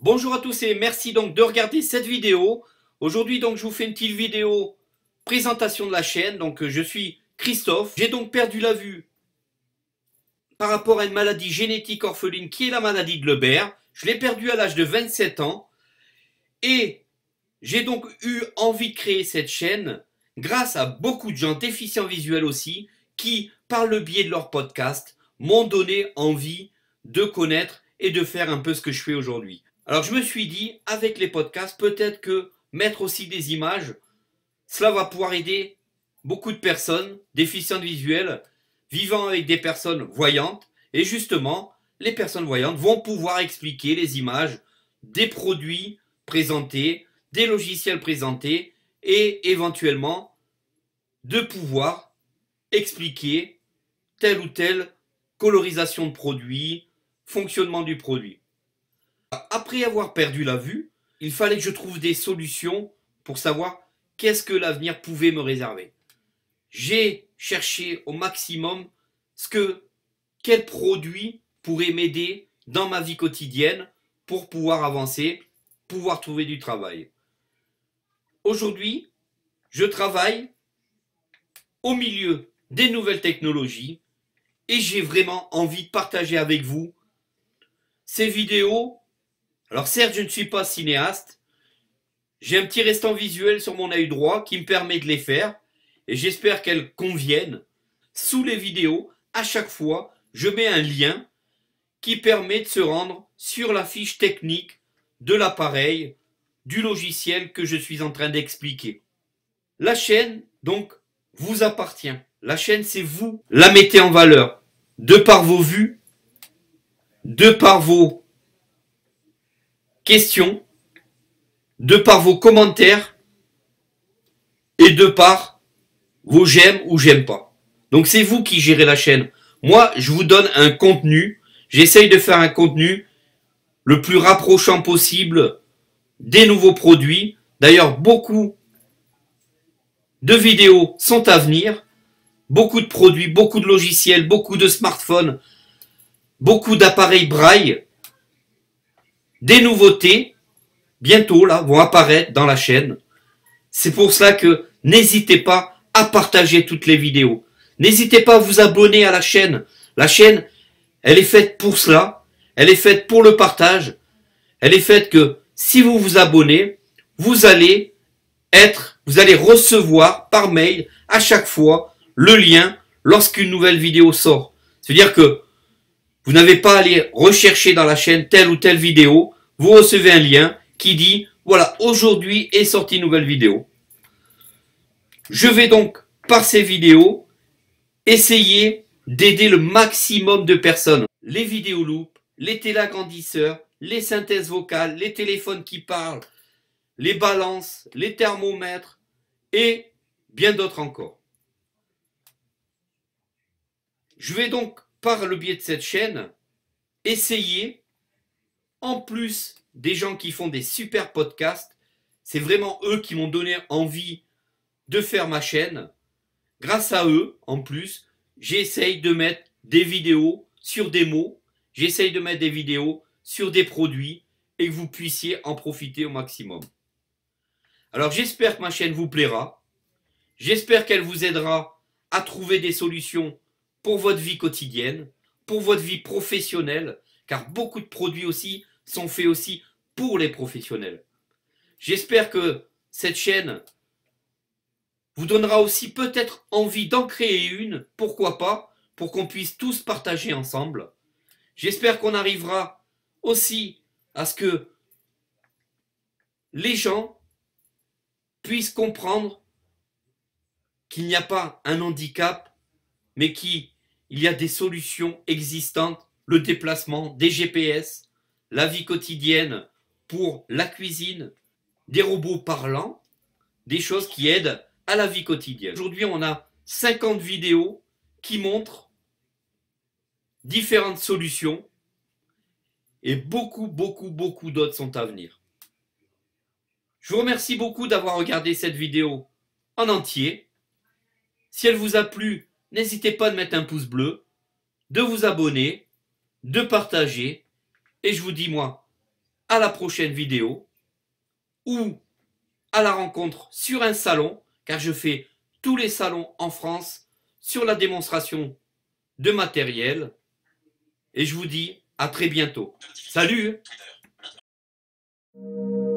Bonjour à tous et merci donc de regarder cette vidéo. Aujourd'hui donc je vous fais une petite vidéo présentation de la chaîne. Donc je suis Christophe. J'ai donc perdu la vue par rapport à une maladie génétique orpheline qui est la maladie de Lebert. Je l'ai perdu à l'âge de 27 ans. Et j'ai donc eu envie de créer cette chaîne grâce à beaucoup de gens déficients visuels aussi qui, par le biais de leur podcast, m'ont donné envie de connaître et de faire un peu ce que je fais aujourd'hui. Alors je me suis dit, avec les podcasts, peut-être que mettre aussi des images, cela va pouvoir aider beaucoup de personnes déficientes visuelles, vivant avec des personnes voyantes, et justement les personnes voyantes vont pouvoir expliquer les images des produits présentés, des logiciels présentés et éventuellement de pouvoir expliquer telle ou telle colorisation de produit, fonctionnement du produit. Après avoir perdu la vue, il fallait que je trouve des solutions pour savoir qu'est-ce que l'avenir pouvait me réserver. J'ai cherché au maximum ce que quel produit pourrait m'aider dans ma vie quotidienne pour pouvoir avancer, pouvoir trouver du travail. Aujourd'hui, je travaille au milieu des nouvelles technologies et j'ai vraiment envie de partager avec vous ces vidéos. Alors certes, je ne suis pas cinéaste, j'ai un petit restant visuel sur mon œil droit qui me permet de les faire et j'espère qu'elles conviennent. Sous les vidéos, à chaque fois, je mets un lien qui permet de se rendre sur la fiche technique de l'appareil, du logiciel que je suis en train d'expliquer. La chaîne, donc, vous appartient. La chaîne, c'est vous. La mettez en valeur de par vos vues, de par vos questions, de par vos commentaires et de par vos j'aime ou j'aime pas. Donc c'est vous qui gérez la chaîne. Moi, je vous donne un contenu J'essaye de faire un contenu le plus rapprochant possible des nouveaux produits. D'ailleurs, beaucoup de vidéos sont à venir. Beaucoup de produits, beaucoup de logiciels, beaucoup de smartphones, beaucoup d'appareils braille. Des nouveautés, bientôt là, vont apparaître dans la chaîne. C'est pour cela que n'hésitez pas à partager toutes les vidéos. N'hésitez pas à vous abonner à la chaîne. La chaîne, elle est faite pour cela. Elle est faite pour le partage. Elle est faite que si vous vous abonnez, vous allez être, vous allez recevoir par mail à chaque fois le lien lorsqu'une nouvelle vidéo sort. C'est-à-dire que vous n'avez pas à aller rechercher dans la chaîne telle ou telle vidéo. Vous recevez un lien qui dit, voilà, aujourd'hui est sortie une nouvelle vidéo. Je vais donc, par ces vidéos, essayer d'aider le maximum de personnes. Les loupes les télagrandisseurs les synthèses vocales, les téléphones qui parlent, les balances, les thermomètres et bien d'autres encore. Je vais donc, par le biais de cette chaîne, essayer, en plus des gens qui font des super podcasts, c'est vraiment eux qui m'ont donné envie de faire ma chaîne. Grâce à eux, en plus, j'essaye de mettre des vidéos sur des mots, j'essaye de mettre des vidéos sur des produits et que vous puissiez en profiter au maximum. Alors j'espère que ma chaîne vous plaira, j'espère qu'elle vous aidera à trouver des solutions pour votre vie quotidienne, pour votre vie professionnelle, car beaucoup de produits aussi sont faits aussi pour les professionnels. J'espère que cette chaîne vous donnera aussi peut-être envie d'en créer une, pourquoi pas, pour qu'on puisse tous partager ensemble. J'espère qu'on arrivera aussi à ce que les gens puissent comprendre qu'il n'y a pas un handicap, mais qu'il y a des solutions existantes, le déplacement, des GPS, la vie quotidienne pour la cuisine, des robots parlants, des choses qui aident à la vie quotidienne. Aujourd'hui, on a 50 vidéos qui montrent différentes solutions et beaucoup, beaucoup, beaucoup d'autres sont à venir. Je vous remercie beaucoup d'avoir regardé cette vidéo en entier. Si elle vous a plu, n'hésitez pas de mettre un pouce bleu, de vous abonner, de partager. Et je vous dis, moi, à la prochaine vidéo ou à la rencontre sur un salon car je fais tous les salons en France sur la démonstration de matériel. Et je vous dis à très bientôt. Salut hein.